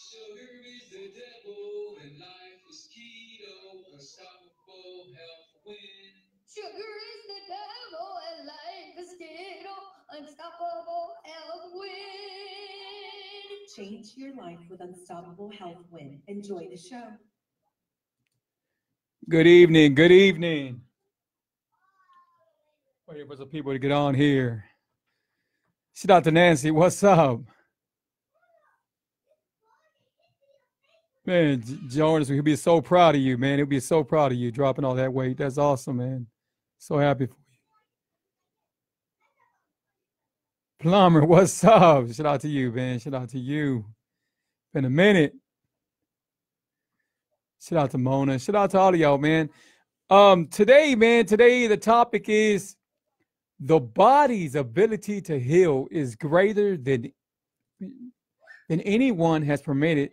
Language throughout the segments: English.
Sugar is the devil, and life is keto. Unstoppable health win. Sugar is the devil, and life is keto. Unstoppable health win. Change your life with Unstoppable Health Win. Enjoy the show. Good evening. Good evening. Waiting for some people to get on here. Shout out to Nancy. What's up? Man, Jonas, he would be so proud of you, man. he would be so proud of you dropping all that weight. That's awesome, man. So happy for you. Plumber, what's up? Shout out to you, man. Shout out to you. Been a minute. Shout out to Mona. Shout out to all of y'all, man. Um, today, man, today the topic is the body's ability to heal is greater than than anyone has permitted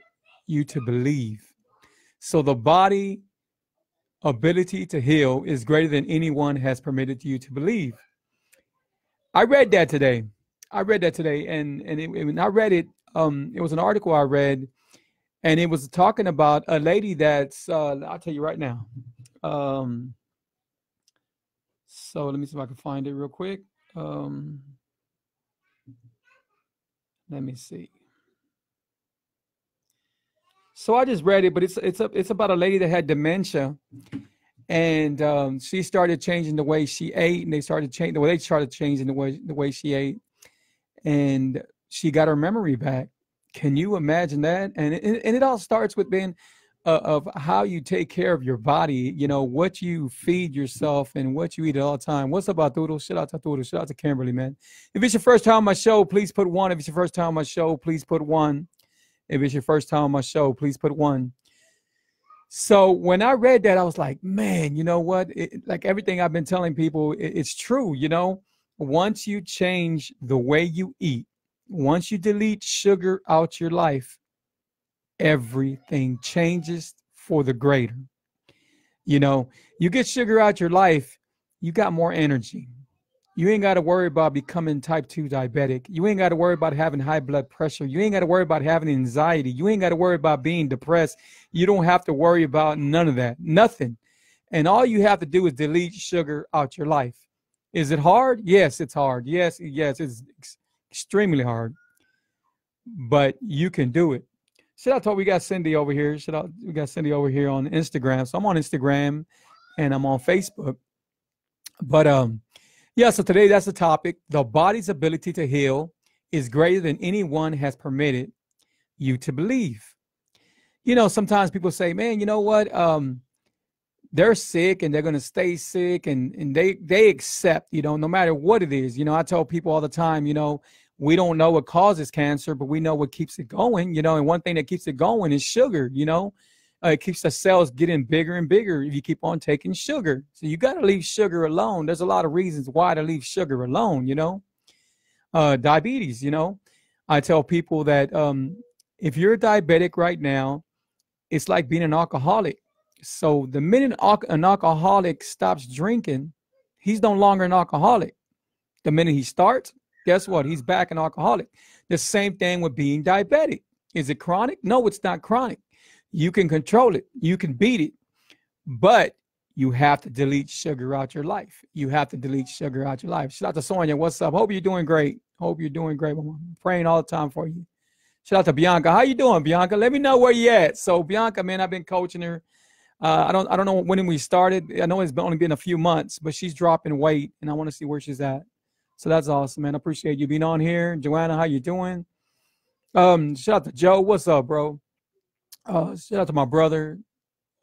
you to believe. So the body ability to heal is greater than anyone has permitted you to believe. I read that today. I read that today, and and it, when I read it, um, it was an article I read, and it was talking about a lady that's uh, I'll tell you right now. Um, so let me see if I can find it real quick. Um, let me see. So I just read it, but it's it's a, it's about a lady that had dementia, and um, she started changing the way she ate, and they started changing the way they started changing the way the way she ate, and she got her memory back. Can you imagine that? And it, and it all starts with being uh, of how you take care of your body. You know what you feed yourself and what you eat at all time. What's up, Arturo? Shout out to Arturo. Shout out to Kimberly, man. If it's your first time on my show, please put one. If it's your first time on my show, please put one. If it's your first time on my show, please put one. So when I read that, I was like, man, you know what? It, like everything I've been telling people, it, it's true. You know, once you change the way you eat, once you delete sugar out your life, everything changes for the greater. You know, you get sugar out your life, you got more energy. You ain't got to worry about becoming type 2 diabetic. You ain't got to worry about having high blood pressure. You ain't got to worry about having anxiety. You ain't got to worry about being depressed. You don't have to worry about none of that. Nothing. And all you have to do is delete sugar out your life. Is it hard? Yes, it's hard. Yes, yes, it's extremely hard. But you can do it. Should I talk? We got Cindy over here. Should I? We got Cindy over here on Instagram. So I'm on Instagram, and I'm on Facebook. But um, yeah, so today that's the topic. The body's ability to heal is greater than anyone has permitted you to believe. You know, sometimes people say, man, you know what? Um, they're sick and they're going to stay sick and, and they, they accept, you know, no matter what it is. You know, I tell people all the time, you know, we don't know what causes cancer, but we know what keeps it going, you know, and one thing that keeps it going is sugar, you know uh, it keeps the cells getting bigger and bigger if you keep on taking sugar. So you got to leave sugar alone. There's a lot of reasons why to leave sugar alone, you know. Uh, diabetes, you know. I tell people that um, if you're diabetic right now, it's like being an alcoholic. So the minute an alcoholic stops drinking, he's no longer an alcoholic. The minute he starts, guess what? He's back an alcoholic. The same thing with being diabetic. Is it chronic? No, it's not chronic. You can control it, you can beat it, but you have to delete sugar out your life. You have to delete sugar out your life. Shout out to Sonia. What's up? Hope you're doing great. Hope you're doing great. I'm praying all the time for you. Shout out to Bianca. How you doing, Bianca? Let me know where you at. So Bianca, man, I've been coaching her. Uh, I don't I don't know when we started. I know it's been only been a few months, but she's dropping weight, and I want to see where she's at. So that's awesome, man. I appreciate you being on here, Joanna. How you doing? Um, shout out to Joe. What's up, bro? Uh, shout out to my brother.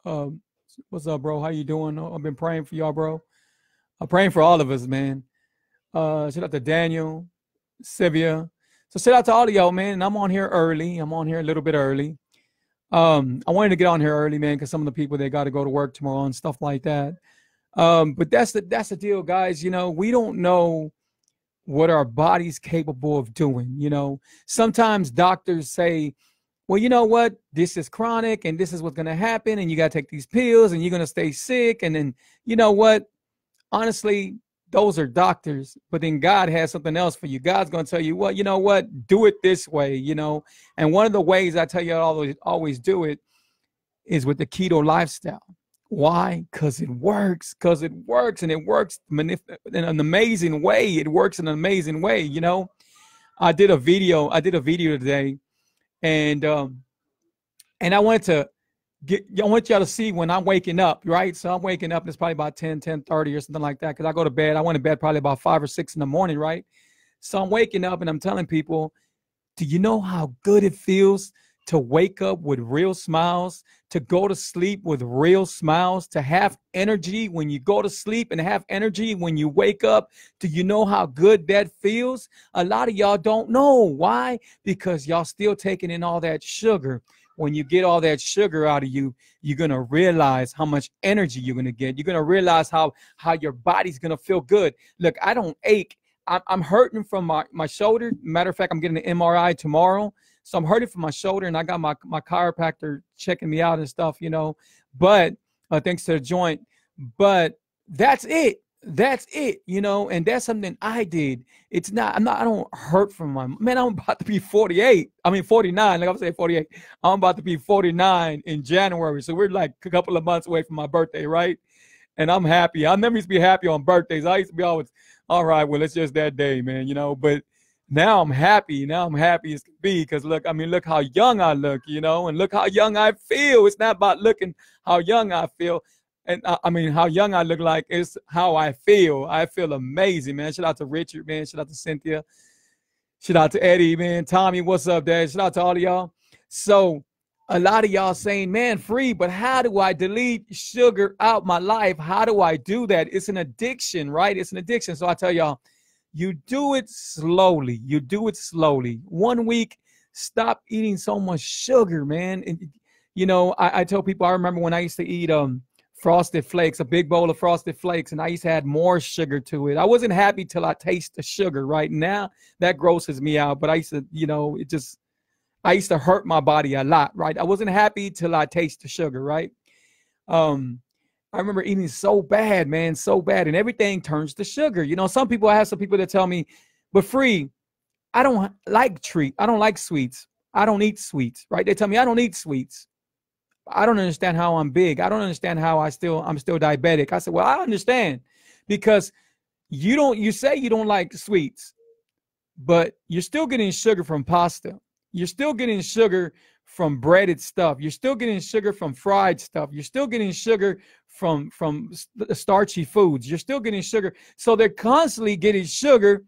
Um, what's up, bro? How you doing? I've been praying for y'all, bro. I'm praying for all of us, man. Uh, shout out to Daniel, Sivia. So shout out to all of y'all, man. And I'm on here early. I'm on here a little bit early. Um, I wanted to get on here early, man, because some of the people they got to go to work tomorrow and stuff like that. Um, but that's the that's the deal, guys. You know, we don't know what our body's capable of doing. You know, sometimes doctors say well, you know what? This is chronic and this is what's going to happen. And you got to take these pills and you're going to stay sick. And then, you know what? Honestly, those are doctors, but then God has something else for you. God's going to tell you, well, you know what? Do it this way, you know? And one of the ways I tell you I always, always do it is with the keto lifestyle. Why? Because it works, because it works and it works in an amazing way. It works in an amazing way, you know? I did a video, I did a video today and um, and I wanted to get I want y'all to see when I'm waking up, right? So I'm waking up and it's probably about 10, 10 30 or something like that. Cause I go to bed. I went to bed probably about five or six in the morning, right? So I'm waking up and I'm telling people, do you know how good it feels to wake up with real smiles, to go to sleep with real smiles, to have energy when you go to sleep and have energy when you wake up. Do you know how good that feels? A lot of y'all don't know. Why? Because y'all still taking in all that sugar. When you get all that sugar out of you, you're gonna realize how much energy you're gonna get. You're gonna realize how how your body's gonna feel good. Look, I don't ache. I'm hurting from my, my shoulder. Matter of fact, I'm getting an MRI tomorrow. So I'm hurting from my shoulder, and I got my my chiropractor checking me out and stuff, you know. But uh, thanks to the joint, but that's it. That's it, you know, and that's something I did. It's not, I'm not, I don't hurt from my man. I'm about to be 48. I mean, 49. Like I'm saying, 48. I'm about to be 49 in January. So we're like a couple of months away from my birthday, right? and I'm happy. I never used to be happy on birthdays. I used to be always, all right, well, it's just that day, man, you know. But now I'm happy. Now I'm happy as can be because look, I mean, look how young I look, you know, and look how young I feel. It's not about looking how young I feel. And I, I mean, how young I look like It's how I feel. I feel amazing, man. Shout out to Richard, man. Shout out to Cynthia. Shout out to Eddie, man. Tommy, what's up, Dad? Shout out to all of y'all. So, a lot of y'all saying, man, free, but how do I delete sugar out my life? How do I do that? It's an addiction, right? It's an addiction. So, I tell y'all, you do it slowly. You do it slowly. One week, stop eating so much sugar, man. And, you know, I, I tell people I remember when I used to eat um frosted flakes, a big bowl of frosted flakes, and I used to add more sugar to it. I wasn't happy till I taste the sugar. Right now, that grosses me out. But I used to, you know, it just I used to hurt my body a lot, right? I wasn't happy till I taste the sugar, right? Um, I remember eating so bad, man, so bad, and everything turns to sugar. You know, some people I have some people that tell me, but free, I don't like treat. I don't like sweets. I don't eat sweets, right? They tell me I don't eat sweets. I don't understand how I'm big. I don't understand how I still I'm still diabetic. I said, well, I understand because you don't you say you don't like sweets, but you're still getting sugar from pasta. You're still getting sugar from breaded stuff. You're still getting sugar from fried stuff. You're still getting sugar from from starchy foods. You're still getting sugar. So they're constantly getting sugar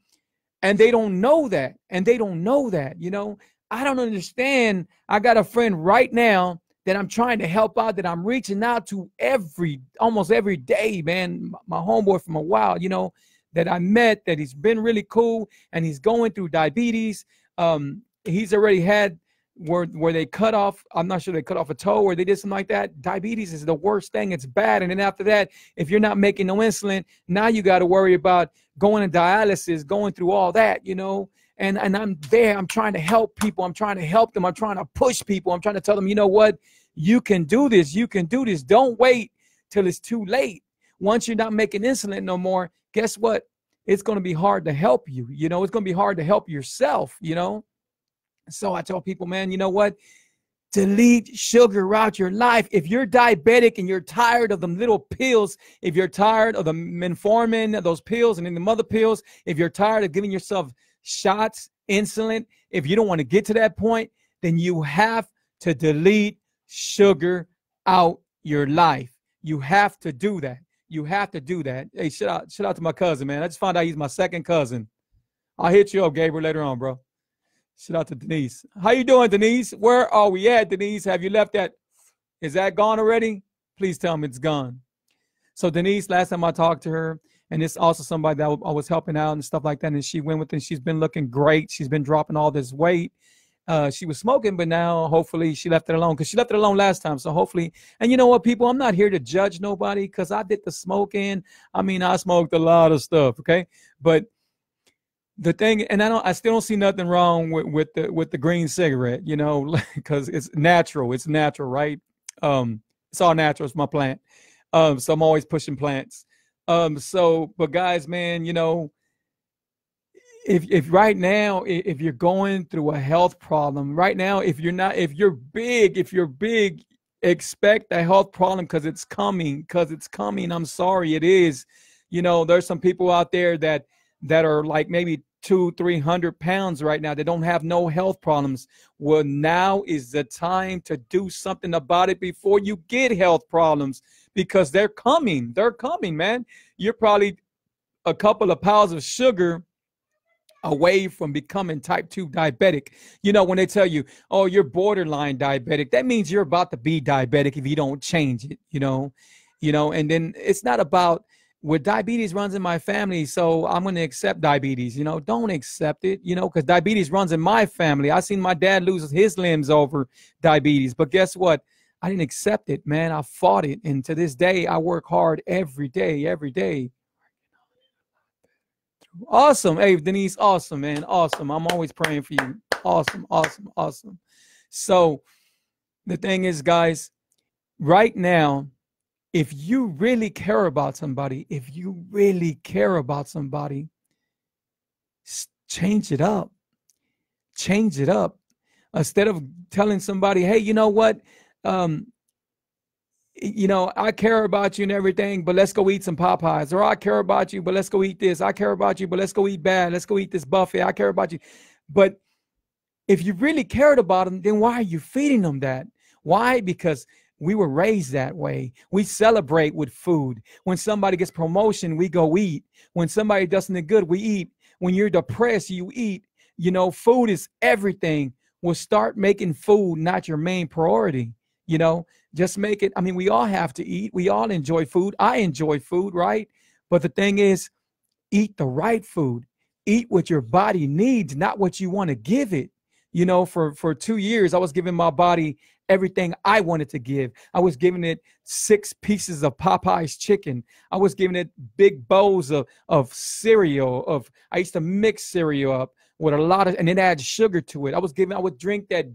and they don't know that. And they don't know that, you know? I don't understand. I got a friend right now that I'm trying to help out that I'm reaching out to every almost every day, man. My homeboy from a while, you know, that I met that he's been really cool and he's going through diabetes. Um he's already had where where they cut off i'm not sure they cut off a toe or they did something like that diabetes is the worst thing it's bad and then after that if you're not making no insulin now you got to worry about going to dialysis going through all that you know and and i'm there i'm trying to help people i'm trying to help them i'm trying to push people i'm trying to tell them you know what you can do this you can do this don't wait till it's too late once you're not making insulin no more guess what it's going to be hard to help you you know it's going to be hard to help yourself you know so I tell people, man, you know what? Delete sugar out your life. If you're diabetic and you're tired of them little pills, if you're tired of the metformin, those pills, and then the mother pills, if you're tired of giving yourself shots, insulin, if you don't want to get to that point, then you have to delete sugar out your life. You have to do that. You have to do that. Hey, shout out, shout out to my cousin, man. I just found out he's my second cousin. I'll hit you up, Gabriel, later on, bro. Shout out to Denise. How you doing, Denise? Where are we at, Denise? Have you left that? Is that gone already? Please tell me it's gone. So Denise, last time I talked to her, and it's also somebody that I was helping out and stuff like that, and she went with it. She's been looking great. She's been dropping all this weight. Uh, she was smoking, but now hopefully she left it alone because she left it alone last time. So hopefully, and you know what, people, I'm not here to judge nobody because I did the smoking. I mean, I smoked a lot of stuff, okay? But the thing and i don't i still don't see nothing wrong with with the with the green cigarette you know because it's natural it's natural right um it's all natural it's my plant um so i'm always pushing plants um so but guys man you know if if right now if you're going through a health problem right now if you're not if you're big if you're big expect a health problem because it's coming because it's coming i'm sorry it is you know there's some people out there that that are like maybe two, three hundred pounds right now. They don't have no health problems. Well, now is the time to do something about it before you get health problems because they're coming. They're coming, man. You're probably a couple of pounds of sugar away from becoming type 2 diabetic. You know, when they tell you, oh, you're borderline diabetic, that means you're about to be diabetic if you don't change it, you know, you know, and then it's not about with diabetes runs in my family, so I'm going to accept diabetes. You know, don't accept it, you know, because diabetes runs in my family. I seen my dad lose his limbs over diabetes, but guess what? I didn't accept it, man. I fought it. And to this day, I work hard every day, every day. Awesome. Hey, Denise, awesome, man. Awesome. I'm always praying for you. Awesome, awesome, awesome. So the thing is, guys, right now, if you really care about somebody, if you really care about somebody, change it up. Change it up. Instead of telling somebody, hey, you know what? Um, you know, I care about you and everything, but let's go eat some Popeyes. Or I care about you, but let's go eat this. I care about you, but let's go eat bad. Let's go eat this buffet. I care about you. But if you really cared about them, then why are you feeding them that? Why? Because we were raised that way. We celebrate with food. When somebody gets promotion, we go eat. When somebody does something good, we eat. When you're depressed, you eat. You know, food is everything. Well, start making food not your main priority. You know, just make it. I mean, we all have to eat. We all enjoy food. I enjoy food, right? But the thing is, eat the right food. Eat what your body needs, not what you want to give it you know for for two years i was giving my body everything I wanted to give. I was giving it six pieces of Popeye's chicken. I was giving it big bowls of, of cereal. Of I used to mix cereal up with a lot of and then add sugar to it. I was giving, I would drink that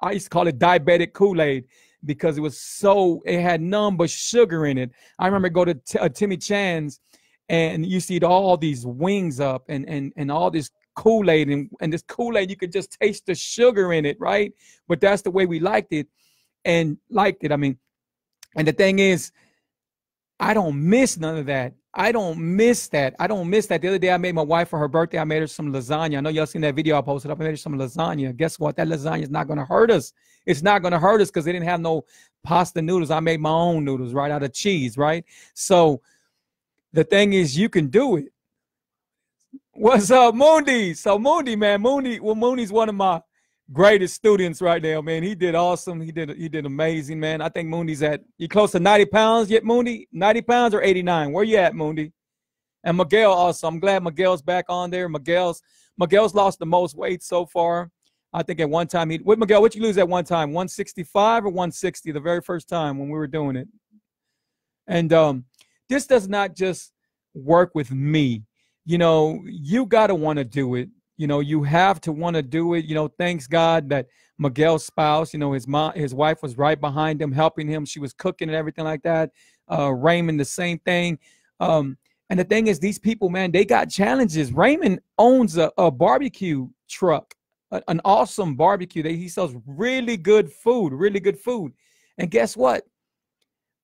I used to call it diabetic Kool-Aid because it was so it had none but sugar in it. I remember go to t- uh, Timmy Chan's and you see all these wings up and and and all this Kool Aid, and, and this Kool Aid, you could just taste the sugar in it, right? But that's the way we liked it and liked it. I mean, and the thing is, I don't miss none of that. I don't miss that. I don't miss that. The other day, I made my wife for her birthday. I made her some lasagna. I know y'all seen that video I posted up. I made her some lasagna. Guess what? That lasagna is not going to hurt us. It's not going to hurt us because they didn't have no pasta noodles. I made my own noodles right out of cheese, right? So the thing is, you can do it. What's up, Moondy? So Moondy, man, Moondy. Well, Moondy's one of my greatest students right now, man. He did awesome. He did he did amazing, man. I think Moondy's at you close to 90 pounds yet, Moondy? 90 pounds or 89? Where you at, Moondy? And Miguel also. I'm glad Miguel's back on there. Miguel's Miguel's lost the most weight so far. I think at one time he What Miguel, what you lose at one time? 165 or 160, the very first time when we were doing it. And um, this does not just work with me you know, you got to want to do it. You know, you have to want to do it. You know, thanks God that Miguel's spouse, you know, his mom, his wife was right behind him, helping him. She was cooking and everything like that. Uh, Raymond, the same thing. Um, and the thing is, these people, man, they got challenges. Raymond owns a, a barbecue truck, a, an awesome barbecue. he sells really good food, really good food. And guess what?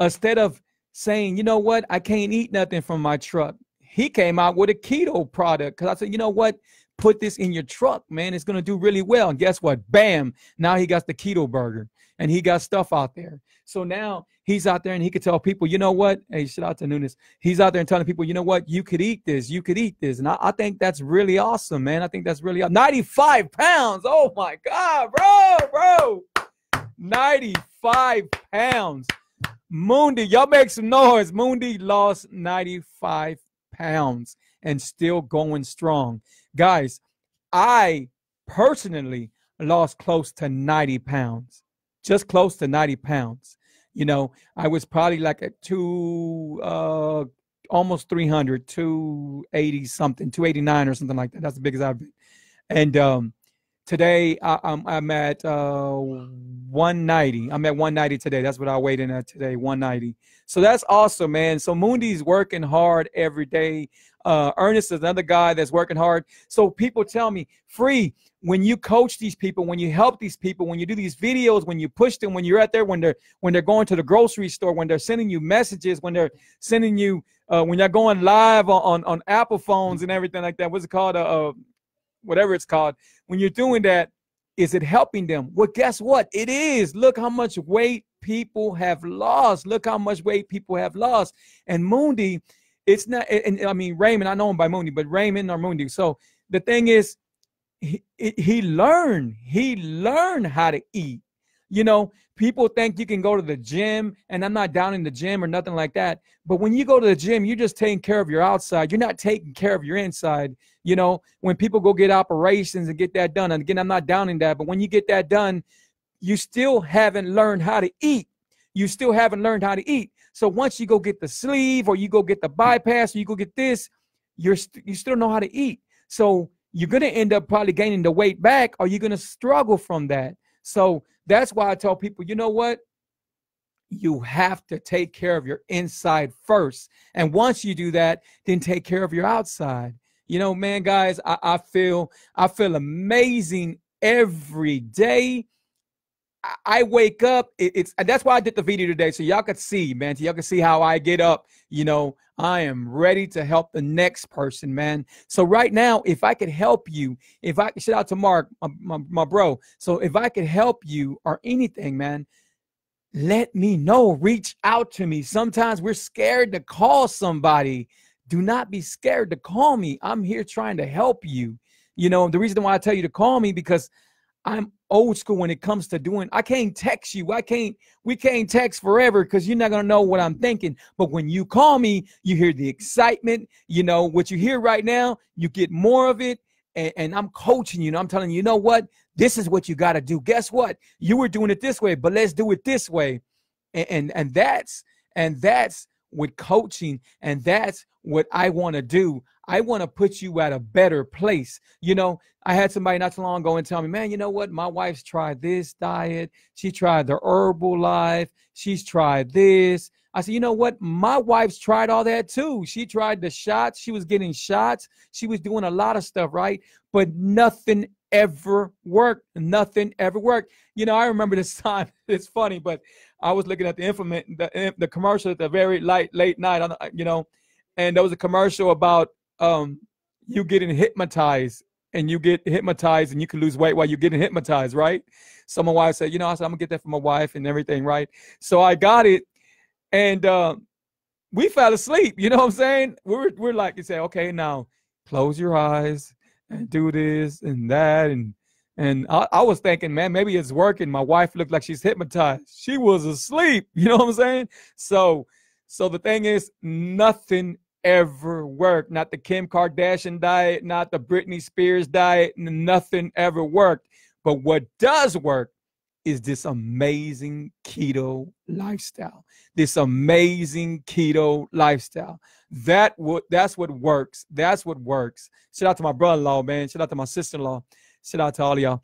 Instead of saying, you know what, I can't eat nothing from my truck, he came out with a keto product because I said, you know what? Put this in your truck, man. It's gonna do really well. And guess what? Bam! Now he got the keto burger and he got stuff out there. So now he's out there and he could tell people, you know what? Hey, shout out to Nunes. He's out there and telling people, you know what? You could eat this. You could eat this. And I, I think that's really awesome, man. I think that's really awesome. 95 pounds. Oh my God, bro, bro. 95 pounds. Moondy, y'all make some noise. Moondy lost 95 pounds and still going strong. Guys, I personally lost close to 90 pounds, just close to 90 pounds. You know, I was probably like at two, uh, almost 300, 280 something, 289 or something like that. That's the biggest I've been. And um, Today I, am I'm, I'm at uh, 190. I'm at 190 today. That's what I weighed in at today, 190. So that's awesome, man. So Moondy's working hard every day. Uh, Ernest is another guy that's working hard. So people tell me, free. When you coach these people, when you help these people, when you do these videos, when you push them, when you're out there, when they're when they're going to the grocery store, when they're sending you messages, when they're sending you uh, when you're going live on, on, on Apple phones and everything like that. What's it called? Uh, uh whatever it's called, when you're doing that, is it helping them? Well, guess what? It is. Look how much weight people have lost. Look how much weight people have lost. And Moody, it's not, and, and I mean, Raymond, I know him by Moody, but Raymond or Moody. So the thing is, he, he learned, he learned how to eat. You know, people think you can go to the gym, and I'm not down in the gym or nothing like that. But when you go to the gym, you're just taking care of your outside. You're not taking care of your inside. You know, when people go get operations and get that done, and again, I'm not downing that, but when you get that done, you still haven't learned how to eat. You still haven't learned how to eat. So once you go get the sleeve or you go get the bypass or you go get this, you're st- you still know how to eat. So you're going to end up probably gaining the weight back or you're going to struggle from that. So that's why I tell people, you know what? You have to take care of your inside first. And once you do that, then take care of your outside. You know, man, guys, I, I feel I feel amazing every day. I, wake up. it's that's why I did the video today, so y'all could see, man. So y'all could see how I get up. You know, I am ready to help the next person, man. So right now, if I could help you, if I shout out to Mark, my, my, my bro. So if I could help you or anything, man, let me know. Reach out to me. Sometimes we're scared to call somebody do not be scared to call me. I'm here trying to help you. You know, the reason why I tell you to call me because I'm old school when it comes to doing. I can't text you. I can't. We can't text forever because you're not gonna know what I'm thinking. But when you call me, you hear the excitement. You know what you hear right now. You get more of it. And, and I'm coaching you. And I'm telling you, you know what? This is what you got to do. Guess what? You were doing it this way, but let's do it this way. And, and and that's and that's with coaching, and that's what I want to do. I want to put you at a better place. You know, I had somebody not too long ago and tell me, man, you know what? My wife's tried this diet. She tried the herbal life. She's tried this. I said, you know what? My wife's tried all that too. She tried the shots. She was getting shots. She was doing a lot of stuff, right? But nothing ever worked. Nothing ever worked. You know, I remember this time. It's funny, but I was looking at the implement, the, eh, the commercial at the very light, late night on, you know, and there was a commercial about um, you getting hypnotized and you get hypnotized and you can lose weight while you're getting hypnotized, right? So my wife said, you know, I said, I'm gonna get that for my wife and everything, right? So I got it and uh, we fell asleep, you know what I'm saying? We're, we're like, you say, okay, now close your eyes and do this and that. And, and I, I was thinking, man, maybe it's working. My wife looked like she's hypnotized. She was asleep, you know what I'm saying? So, so the thing is, nothing ever worked. Not the Kim Kardashian diet, not the Britney Spears diet, nothing ever worked. But what does work is this amazing keto lifestyle. This amazing keto lifestyle. That what that's what works. That's what works. Shout out to my brother-in-law, man. Shout out to my sister-in-law. Shout out to all y'all.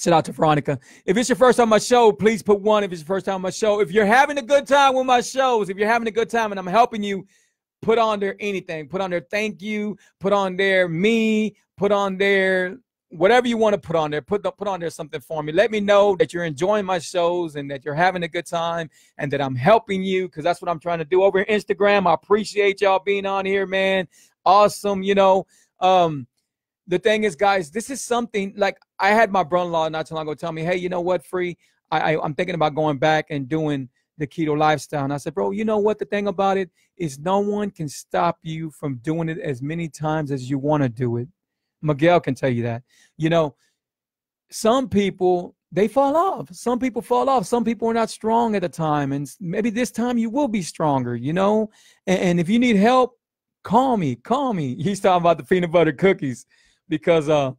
Shout out to Veronica. If it's your first time on my show, please put one. If it's your first time on my show, if you're having a good time with my shows, if you're having a good time and I'm helping you put on their anything, put on their thank you, put on their me, put on their whatever you want to put on there, put put on there something for me. Let me know that you're enjoying my shows and that you're having a good time and that I'm helping you because that's what I'm trying to do over Instagram. I appreciate y'all being on here, man. Awesome, you know. Um, the thing is, guys, this is something like I had my brother-in-law not too long ago tell me, hey, you know what, free. I, I I'm thinking about going back and doing the keto lifestyle. And I said, bro, you know what? The thing about it is no one can stop you from doing it as many times as you want to do it. Miguel can tell you that. You know, some people, they fall off. Some people fall off. Some people are not strong at the time. And maybe this time you will be stronger, you know? And, and if you need help, call me, call me. He's talking about the peanut butter cookies because, uh,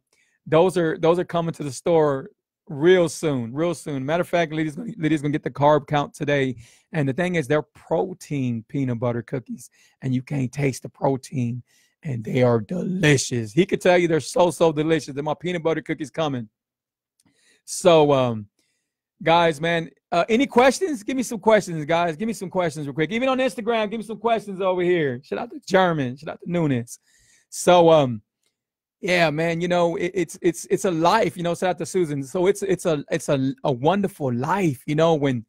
those are those are coming to the store real soon, real soon. Matter of fact, Lydia's gonna, Lydia's gonna get the carb count today. And the thing is, they're protein peanut butter cookies, and you can't taste the protein, and they are delicious. He could tell you they're so so delicious. And my peanut butter cookies coming. So, um, guys, man, uh, any questions? Give me some questions, guys. Give me some questions real quick. Even on Instagram, give me some questions over here. Shout out to German. Shout out to Nunes. So, um, yeah, man. You know, it, it's it's it's a life. You know, shout out to Susan. So it's it's a it's a, a wonderful life. You know, when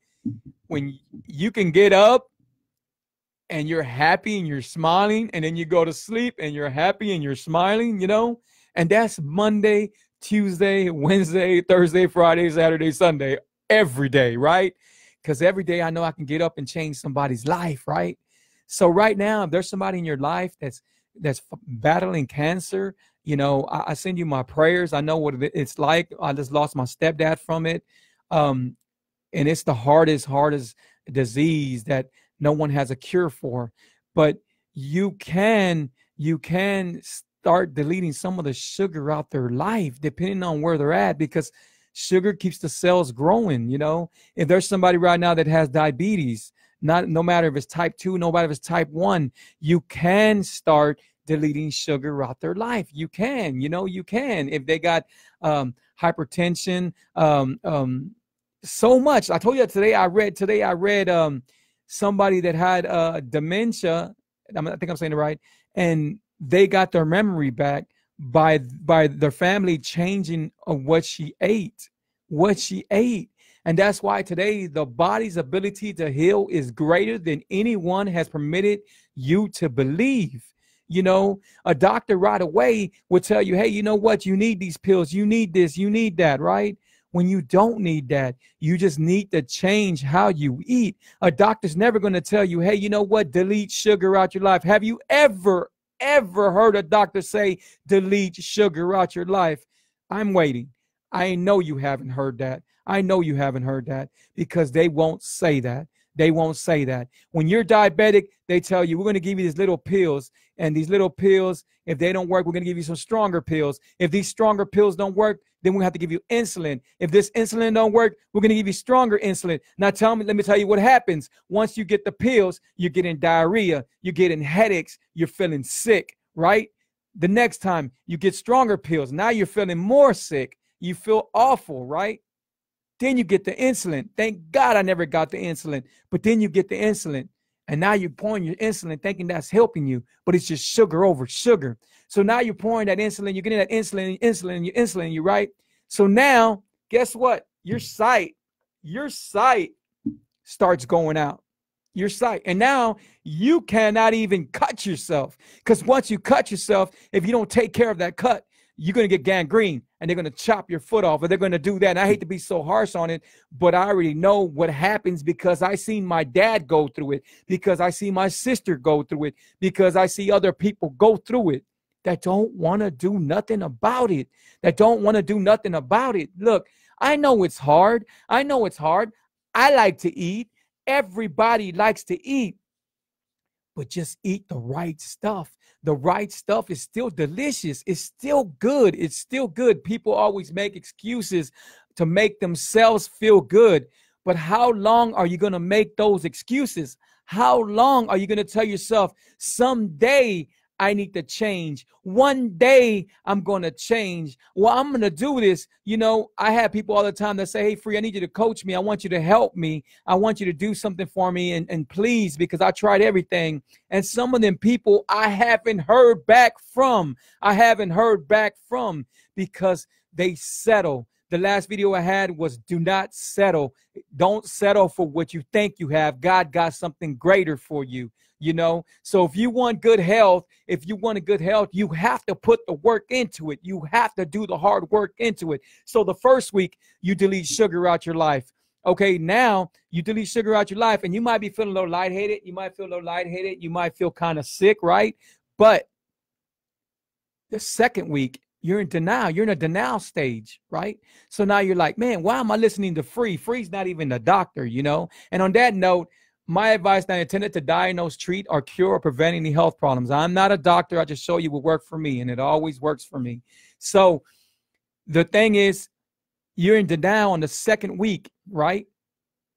when you can get up and you're happy and you're smiling, and then you go to sleep and you're happy and you're smiling. You know, and that's Monday, Tuesday, Wednesday, Thursday, Friday, Saturday, Sunday, every day, right? Because every day I know I can get up and change somebody's life, right? So right now, if there's somebody in your life that's that's battling cancer, you know, I, I send you my prayers. I know what it's like. I just lost my stepdad from it. Um, and it's the hardest, hardest disease that no one has a cure for. But you can, you can start deleting some of the sugar out their life, depending on where they're at, because sugar keeps the cells growing. You know, if there's somebody right now that has diabetes, not no matter if it's type two, no matter if it's type one, you can start deleting sugar out their life. You can, you know, you can. If they got um, hypertension, um, um, so much. I told you today. I read today. I read um, somebody that had uh, dementia. I, think I'm saying it right, and they got their memory back by by their family changing of what she ate, what she ate. And that's why today the body's ability to heal is greater than anyone has permitted you to believe you know a doctor right away will tell you hey you know what you need these pills you need this you need that right when you don't need that you just need to change how you eat a doctor's never going to tell you hey you know what delete sugar out your life have you ever ever heard a doctor say delete sugar out your life i'm waiting i know you haven't heard that i know you haven't heard that because they won't say that they won't say that. When you're diabetic, they tell you, we're going to give you these little pills and these little pills, if they don't work, we're going to give you some stronger pills. If these stronger pills don't work, then we have to give you insulin. If this insulin don't work, we're going to give you stronger insulin. Now tell me, let me tell you what happens. Once you get the pills, you're getting diarrhea, you're getting headaches, you're feeling sick, right? The next time you get stronger pills, now you're feeling more sick. You feel awful, right? Then you get the insulin. Thank God I never got the insulin. But then you get the insulin. And now you're pouring your insulin thinking that's helping you, but it's just sugar over sugar. So now you're pouring that insulin, you're getting that insulin, insulin, your insulin, you're right. So now, guess what? Your sight, your sight starts going out. Your sight. And now you cannot even cut yourself. Because once you cut yourself, if you don't take care of that cut, you're going to get gangrene and they're going to chop your foot off or they're going to do that. And I hate to be so harsh on it, but I already know what happens because I seen my dad go through it, because I see my sister go through it, because I see other people go through it that don't want to do nothing about it, that don't want to do nothing about it. Look, I know it's hard. I know it's hard. I like to eat. Everybody likes to eat. But just eat the right stuff the right stuff is still delicious. It's still good. It's still good. People always make excuses to make themselves feel good. But how long are you going to make those excuses? How long are you going to tell yourself, someday I need to change. One day I'm going to change. Well, I'm going to do this. You know, I have people all the time that say, Hey, Free, I need you to coach me. I want you to help me. I want you to do something for me. And, and please, because I tried everything. And some of them people I haven't heard back from. I haven't heard back from because they settle. The last video I had was do not settle. Don't settle for what you think you have. God got something greater for you you know so if you want good health if you want a good health you have to put the work into it you have to do the hard work into it so the first week you delete sugar out your life okay now you delete sugar out your life and you might be feeling a little lightheaded you might feel a little lightheaded you might feel kind of sick right but the second week you're in denial. You're in a denial stage, right? So now you're like, man, why am I listening to Free? Free's not even a doctor, you know? And on that note, my advice not intended to diagnose, treat, or cure or prevent any health problems. I'm not a doctor. I just show you what worked for me, and it always works for me. So the thing is, you're in denial on the second week, right?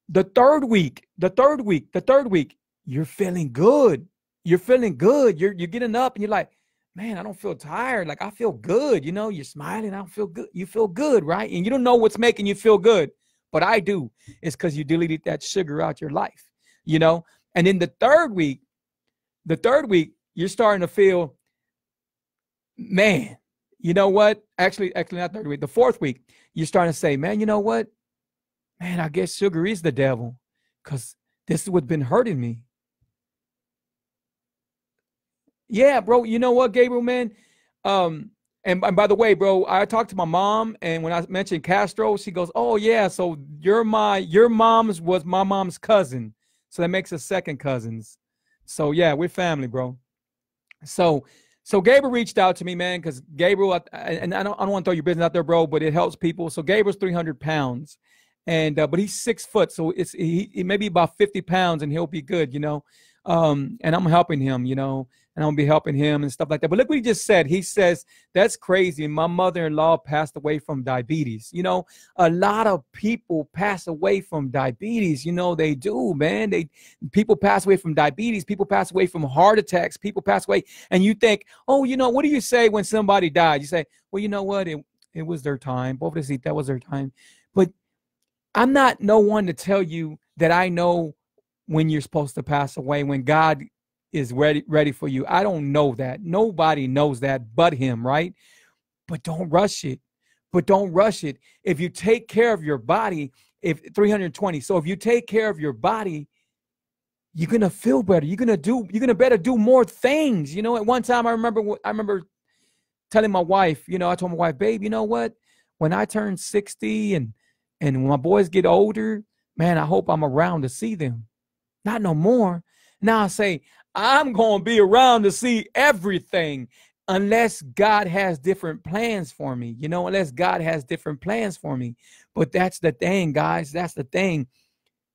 The third week, the third week, the third week, you're feeling good. You're feeling good. You're you're getting up and you're like, man, I don't feel tired. Like I feel good. You know, you're smiling. I don't feel good. You feel good, right? And you don't know what's making you feel good, but I do. It's because you deleted that sugar out your life you know? And in the third week, the third week, you're starting to feel, man, you know what? Actually, actually not third week, the fourth week, you're starting to say, man, you know what? Man, I guess sugar is the devil because this is what's been hurting me. Yeah, bro, you know what, Gabriel, man? Um, and, and by the way, bro, I talked to my mom, and when I mentioned Castro, she goes, "Oh yeah, so your my your mom's was my mom's cousin." So that makes us second cousins. So yeah, we're family, bro. So so Gabriel reached out to me, man, because Gabriel and I don't, I don't want to throw your business out there, bro, but it helps people. So Gabriel's three hundred pounds, and uh, but he's six foot, so it's he, he maybe about fifty pounds, and he'll be good, you know. Um, and I'm helping him, you know and I'm gonna be helping him and stuff like that. But look what he just said. He says, That's crazy. My mother in law passed away from diabetes. You know, a lot of people pass away from diabetes. You know, they do, man. They people pass away from diabetes, people pass away from heart attacks, people pass away. And you think, oh, you know, what do you say when somebody died? You say, Well, you know what? It it was their time. Both of that was their time. But I'm not no one to tell you that I know when you're supposed to pass away, when God is ready ready for you. I don't know that. Nobody knows that but him, right? But don't rush it. But don't rush it. If you take care of your body, if 320. So if you take care of your body, you're gonna feel better. You're gonna do. You're gonna better do more things. You know. At one time, I remember. I remember telling my wife. You know, I told my wife, babe, you know what? When I turn 60 and and when my boys get older, man, I hope I'm around to see them. Not no more. Now I say, I'm going to be around to see everything unless God has different plans for me, you know, unless God has different plans for me. But that's the thing, guys. That's the thing.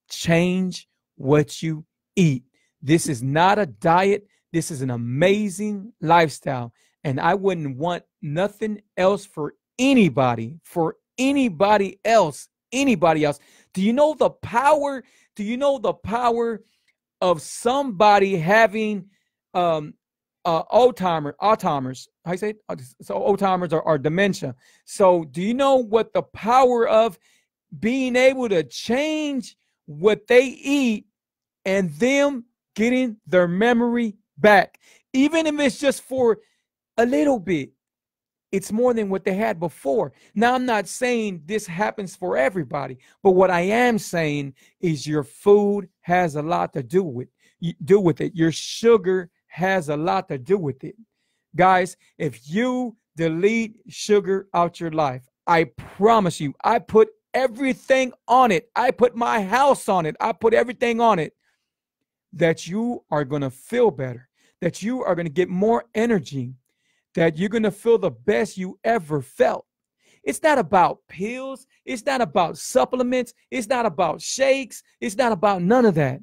Change what you eat. This is not a diet. This is an amazing lifestyle. And I wouldn't want nothing else for anybody, for anybody else, anybody else. Do you know the power? Do you know the power of somebody having um, uh, old timer, Alzheimer's. How you say? It? Uh, so Alzheimer's or are dementia. So do you know what the power of being able to change what they eat and them getting their memory back, even if it's just for a little bit? it's more than what they had before. Now, I'm not saying this happens for everybody, but what I am saying is your food has a lot to do with do with it. Your sugar has a lot to do with it. Guys, if you delete sugar out your life, I promise you, I put everything on it. I put my house on it. I put everything on it that you are going to feel better, that you are going to get more energy, that you're going to feel the best you ever felt. It's not about pills. It's not about supplements. It's not about shakes. It's not about none of that.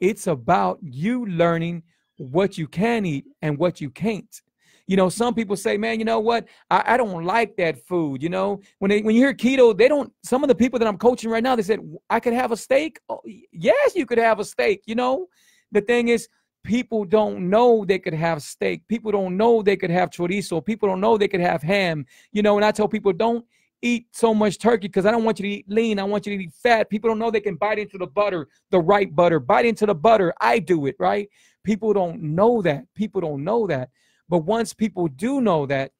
It's about you learning what you can eat and what you can't. You know, some people say, man, you know what? I, I don't like that food. You know, when they, when you hear keto, they don't, some of the people that I'm coaching right now, they said, I could have a steak. Oh, yes, you could have a steak. You know, the thing is, people don't know they could have steak. People don't know they could have chorizo. People don't know they could have ham. You know, and I tell people, don't eat so much turkey because I don't want you to eat lean. I want you to eat fat. People don't know they can bite into the butter, the right butter. Bite into the butter. I do it, right? People don't know that. People don't know that. But once people do know that,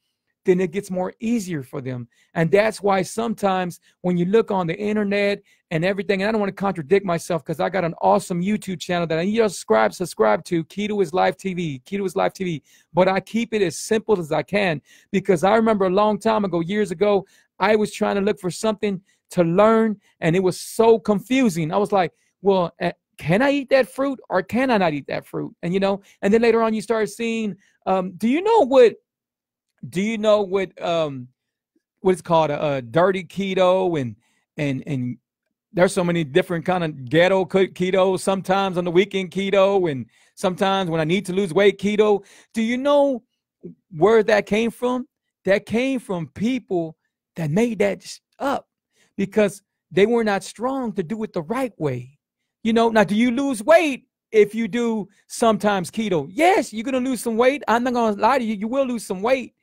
then it gets more easier for them. And that's why sometimes when you look on the internet and everything. And I don't want to contradict myself because I got an awesome YouTube channel that I need to subscribe, subscribe to Keto is Live TV, Keto is Live TV. But I keep it as simple as I can because I remember a long time ago, years ago, I was trying to look for something to learn and it was so confusing. I was like, well, eh, can I eat that fruit or can I not eat that fruit? And you know, and then later on you start seeing, um, do you know what, do you know what, um, what it's called, a dirty keto and, and and there's so many different kind of ghetto keto sometimes on the weekend keto and sometimes when i need to lose weight keto do you know where that came from that came from people that made that up because they were not strong to do it the right way you know now do you lose weight if you do sometimes keto yes you're gonna lose some weight i'm not gonna lie to you you will lose some weight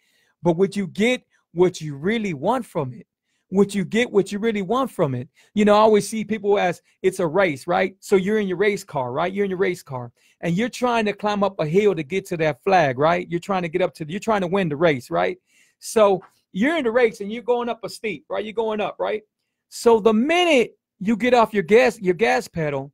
but would you get what you really want from it what you get what you really want from it. You know, I always see people as it's a race, right? So you're in your race car, right? You're in your race car and you're trying to climb up a hill to get to that flag, right? You're trying to get up to, you're trying to win the race, right? So you're in the race and you're going up a steep, right? You're going up, right? So the minute you get off your gas, your gas pedal,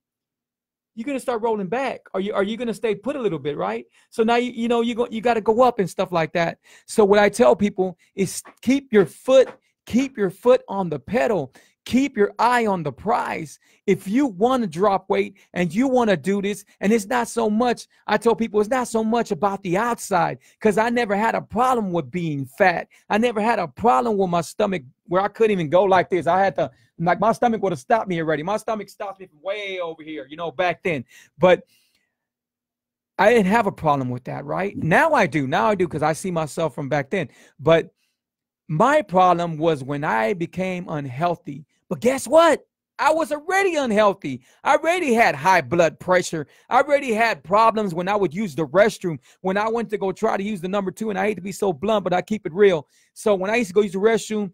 you're gonna start rolling back. Are you are you gonna stay put a little bit, right? So now you you know you go you gotta go up and stuff like that. So what I tell people is keep your foot Keep your foot on the pedal. Keep your eye on the prize. If you want to drop weight and you want to do this, and it's not so much, I told people it's not so much about the outside because I never had a problem with being fat. I never had a problem with my stomach where I couldn't even go like this. I had to, like, my stomach would have stopped me already. My stomach stopped me from way over here, you know, back then. But I didn't have a problem with that, right? Mm. Now I do. Now I do because I see myself from back then. But my problem was when I became unhealthy. But guess what? I was already unhealthy. I already had high blood pressure. I already had problems when I would use the restroom. When I went to go try to use the number two, and I hate to be so blunt, but I keep it real. So when I used to go use the restroom,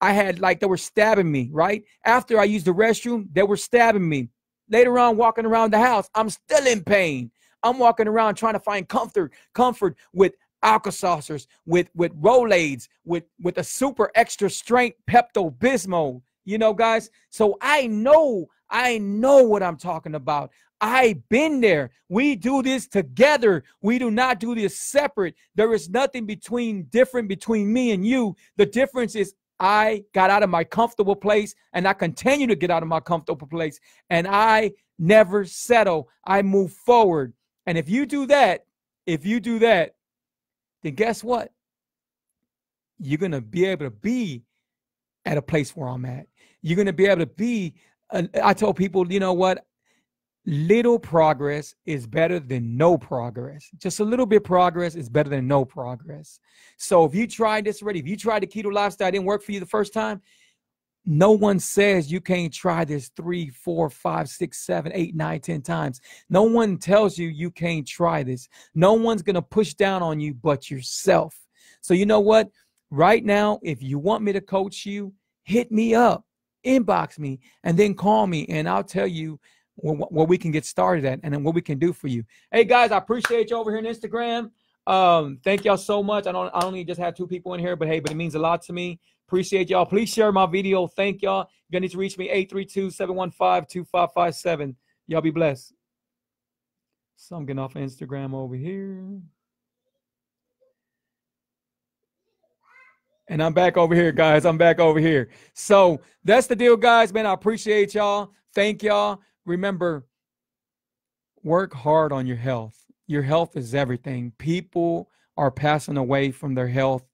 I had like they were stabbing me, right? After I used the restroom, they were stabbing me. Later on, walking around the house, I'm still in pain. I'm walking around trying to find comfort, comfort with Alka-Seltzers, with with Rolades, with with a super extra strength Pepto Bismol. You know, guys. So I know, I know what I'm talking about. I've been there. We do this together. We do not do this separate. There is nothing between different between me and you. The difference is I got out of my comfortable place and I continue to get out of my comfortable place and I never settle. I move forward. And if you do that, if you do that, then guess what? You're going to be able to be at a place where I'm at. You're going to be able to be. Uh, I told people, you know what? Little progress is better than no progress. Just a little bit progress is better than no progress. So if you tried this already, if you tried the keto lifestyle, didn't work for you the first time, no one says you can't try this three, four, five, six, seven, eight, nine, ten times. No one tells you you can't try this. No one's going to push down on you but yourself. So, you know what? Right now, if you want me to coach you, hit me up, inbox me, and then call me, and I'll tell you what we can get started at and then what we can do for you. Hey, guys, I appreciate you over here on Instagram. Um, thank y'all so much. I don't I only just have two people in here, but hey, but it means a lot to me. Appreciate y'all. Please share my video. Thank y'all. If you to need to reach me, 832-715-2557. Y'all be blessed. So I'm getting off Instagram over here. And I'm back over here, guys. I'm back over here. So that's the deal, guys. Man, I appreciate y'all. Thank y'all. Remember, work hard on your health. Your health is everything. People are passing away from their health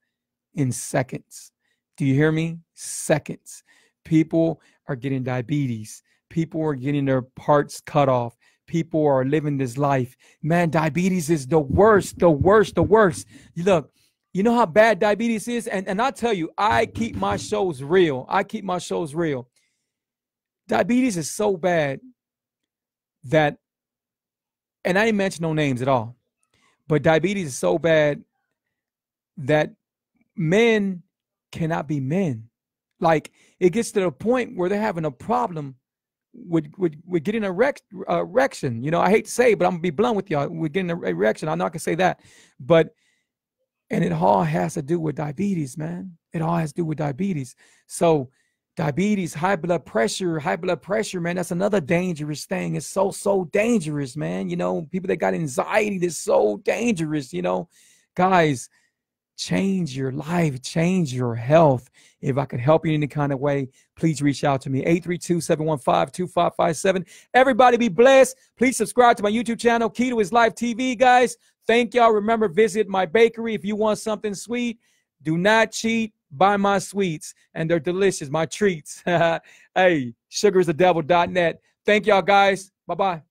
in seconds. Do you hear me? Seconds. People are getting diabetes. People are getting their parts cut off. People are living this life. Man, diabetes is the worst, the worst, the worst. You look, you know how bad diabetes is? And, and I tell you, I keep my shows real. I keep my shows real. Diabetes is so bad that, and I didn't mention no names at all, but diabetes is so bad that men cannot be men. Like it gets to the point where they're having a problem with with, with getting an uh, erection. You know, I hate to say, it, but I'm gonna be blunt with y'all. We're getting an erection. I am not gonna say that, but and it all has to do with diabetes, man. It all has to do with diabetes. So diabetes, high blood pressure, high blood pressure, man, that's another dangerous thing. It's so, so dangerous, man. You know, people that got anxiety, that's so dangerous, you know. Guys, change your life, change your health. If I can help you in any kind of way, please reach out to me. 832-715-2557. Everybody be blessed. Please subscribe to my YouTube channel, Key to His Life TV, guys. Thank y'all. Remember, visit my bakery if you want something sweet. Do not cheat. Buy my sweets, and they're delicious, my treats. hey, sugaristhedevil.net. Thank y'all, guys. Bye-bye.